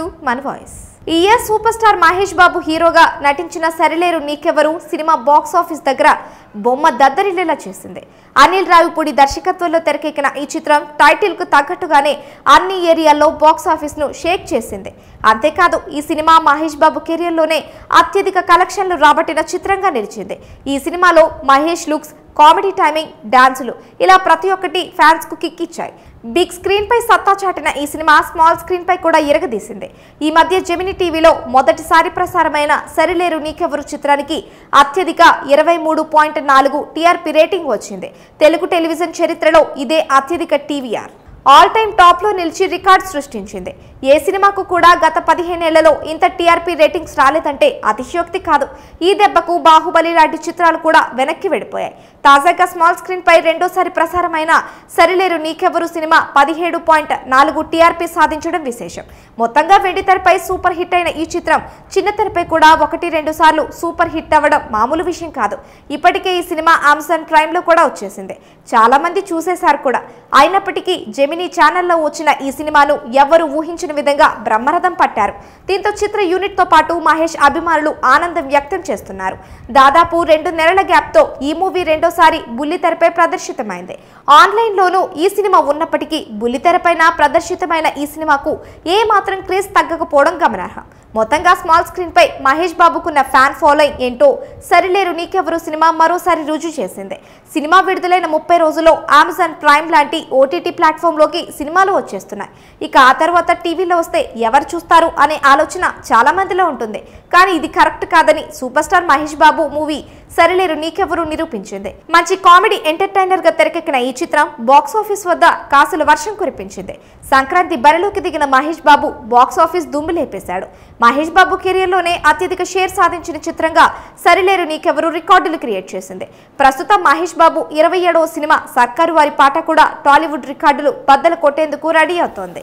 to మన voice ఈ year super star Mahesh Babu హీరోగా నటించిన సరిలేరు నీకెవరు సినిమా బాక్స్ ఆఫీస్ దగ్గర బొమ్మ దద్దరిల్లేలా చేసింది అనిల్ రావిపూడి దర్శకత్వంలో తెరకెక్కిన ఈ చిత్రం టైటిల్కు తగ్గట్టుగానే అన్ని ఏరియాల్లో బాక్స్ ను షేక్ చేసింది అంతేకాదు ఈ సినిమా మహేష్ బాబు కెరియర్లోనే అత్యధిక కలెక్షన్లు రాబట్టిన చిత్రంగా నిలిచింది ఈ సినిమాలో మహేష్ లుక్స్ కామెడీ టైమింగ్ డాన్సులు ఇలా ప్రతి ఒక్కటి ఫ్యాన్స్ కు కిక్ ఇచ్చాయి బిగ్ స్క్రీన్పై సత్తా చాటిన ఈ సినిమా స్మాల్ స్క్రీన్పై కూడా ఇరగదీసింది ఈ మధ్య జెమిని టీవీలో మొదటిసారి ప్రసారమైన సరిలేరు నీకెవరు చిత్రానికి అత్యధిక ఇరవై మూడు పాయింట్ నాలుగు టీఆర్పీ రేటింగ్ వచ్చింది తెలుగు టెలివిజన్ చరిత్రలో ఇదే అత్యధిక టీవీఆర్ ఆల్ టైమ్ లో నిలిచి రికార్డ్ సృష్టించింది ఏ సినిమాకు కూడా గత పదిహేనేళ్లలో ఇంత టీఆర్పీ రేటింగ్స్ రాలేదంటే అతిశయోక్తి కాదు ఈ దెబ్బకు బాహుబలి లాంటి చిత్రాలు కూడా వెనక్కి వెళ్ళిపోయాయి తాజాగా స్మాల్ స్క్రీన్ పై రెండోసారి ప్రసారమైన సరిలేరు నీకెవరు సినిమా పదిహేడు పాయింట్ నాలుగు టీఆర్పీ సాధించడం విశేషం మొత్తంగా వెండితెరపై సూపర్ హిట్ అయిన ఈ చిత్రం చిన్న తెరపై కూడా ఒకటి రెండు సార్లు సూపర్ హిట్ అవ్వడం మామూలు విషయం కాదు ఇప్పటికే ఈ సినిమా అమెజాన్ లో కూడా వచ్చేసింది చాలా మంది చూసేశారు కూడా అయినప్పటికీ జెమి జెమిని ఛానల్లో వచ్చిన ఈ సినిమాను ఎవరు ఊహించిన విధంగా బ్రహ్మరథం పట్టారు దీంతో చిత్ర యూనిట్తో పాటు మహేష్ అభిమానులు ఆనందం వ్యక్తం చేస్తున్నారు దాదాపు రెండు నెలల గ్యాప్తో ఈ మూవీ రెండోసారి బుల్లితెరపై ప్రదర్శితమైంది ఆన్లైన్లోనూ ఈ సినిమా ఉన్నప్పటికీ బుల్లితెరపైన ప్రదర్శితమైన ఈ సినిమాకు ఏ మాత్రం క్రేజ్ తగ్గకపోవడం గమనార్హం మొత్తంగా స్మాల్ స్క్రీన్పై మహేష్ బాబుకున్న ఫ్యాన్ ఫాలోయింగ్ ఏంటో సరిలేరు నీకెవరు సినిమా మరోసారి రుజువు చేసింది సినిమా విడుదలైన ముప్పై రోజుల్లో అమెజాన్ ప్రైమ్ లాంటి ఓటీటీ ప్లాట్ఫామ్లోకి సినిమాలు వచ్చేస్తున్నాయి ఇక ఆ తర్వాత టీవీలో వస్తే ఎవరు చూస్తారు అనే ఆలోచన చాలా మందిలో ఉంటుంది కానీ ఇది కరెక్ట్ కాదని super star Mahesh Babu movie Sarileru Neekevvaru నిరూపించింది మంచి కామెడీ ఎంటర్టైనర్ గా తెరకెక్కిన ఈ చిత్రం బాక్సాఫీస్ వద్ద కాసుల వర్షం కురిపించింది సంక్రాంతి బరిలోకి దిగిన మహేష్ బాబు బాక్సాఫీస్ దుమ్ము లేపేశాడు మహేష్ బాబు కెరీర్లోనే అత్యధిక షేర్ సాధించిన చిత్రంగా సరిలేరు నీకెవరు రికార్డులు క్రియేట్ చేసింది ప్రస్తుతం మహేష్ బాబు ఇరవై సినిమా సర్కారు వారి పాట కూడా టాలీవుడ్ రికార్డులు బద్దలు కొట్టేందుకు రెడీ అవుతోంది